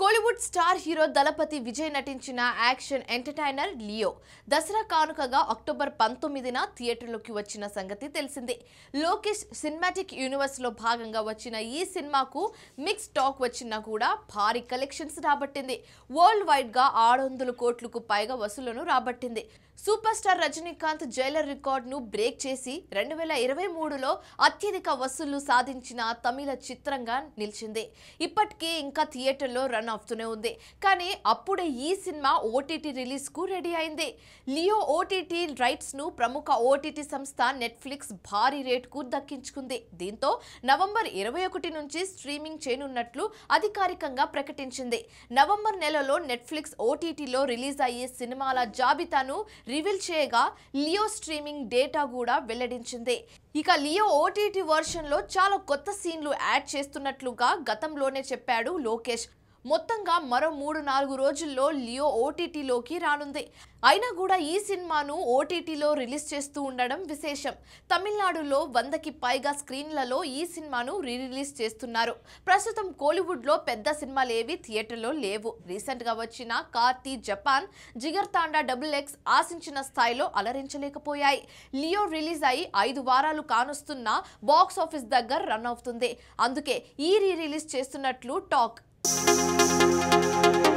Kollywood star hero Thalapathy Vijay నటించిన action entertainer Leo Dasara కానుకగా October పంతొమ్మిదిన థియేటర్లోకి వచ్చిన సంగతి తెలిసిందే లోకేష్ సినిమాటిక్ యూనివర్స్లో భాగంగా వచ్చిన ఈ సినిమాకు మిక్స్ టాక్ వచ్చినా కూడా భారీ కలెక్షన్స్ రాబట్టింది వరల్డ్ వైడ్గా ఆరు వందల కోట్లకు పైగా వసూలను రాబట్టింది సూపర్ స్టార్ రజనీకాంత్ జైలర్ రికార్డును బ్రేక్ చేసి రెండు వేల ఇరవై మూడులో అత్యధిక వసూళ్లు సాధించిన తమిళ చిత్రంగా నిలిచింది ఇప్పటికే ఇంకా థియేటర్లో రన్ రన్ అవుతూనే ఉంది కానీ అప్పుడే ఈ సినిమా ఓటీటీ రిలీజ్ కు రెడీ అయింది లియో ఓటీటీ రైట్స్ ను ప్రముఖ ఓటీటీ సంస్థ నెట్ఫ్లిక్స్ భారీ రేటుకు దక్కించుకుంది దీంతో నవంబర్ ఇరవై ఒకటి నుంచి స్ట్రీమింగ్ చేయనున్నట్లు అధికారికంగా ప్రకటించింది నవంబర్ నెలలో నెట్ఫ్లిక్స్ ఓటీటీలో రిలీజ్ అయ్యే సినిమాల జాబితాను రివీల్ చేయగా లియో స్ట్రీమింగ్ డేటా కూడా వెల్లడించింది ఇక లియో ఓటీటీ వర్షన్లో చాలా కొత్త సీన్లు యాడ్ చేస్తున్నట్లుగా గతంలోనే చెప్పాడు లోకేష్ మొత్తంగా మరో మూడు నాలుగు రోజుల్లో లియో ఓటీటీలోకి రానుంది అయినా కూడా ఈ సినిమాను ఓటీటీలో రిలీజ్ చేస్తూ ఉండడం విశేషం తమిళనాడులో వందకి పైగా స్క్రీన్లలో ఈ సినిమాను రీ రిలీజ్ చేస్తున్నారు ప్రస్తుతం కోలీవుడ్లో పెద్ద సినిమాలు ఏవి థియేటర్లో లేవు రీసెంట్గా వచ్చిన కార్తి జపాన్ జిగర్ తాండా డబుల్ ఎక్స్ ఆశించిన స్థాయిలో అలరించలేకపోయాయి లియో రిలీజ్ అయి ఐదు వారాలు కానుస్తున్న బాక్స్ ఆఫీస్ దగ్గర రన్ అవుతుంది అందుకే ఈ రీ రిలీజ్ చేస్తున్నట్లు టాక్ Música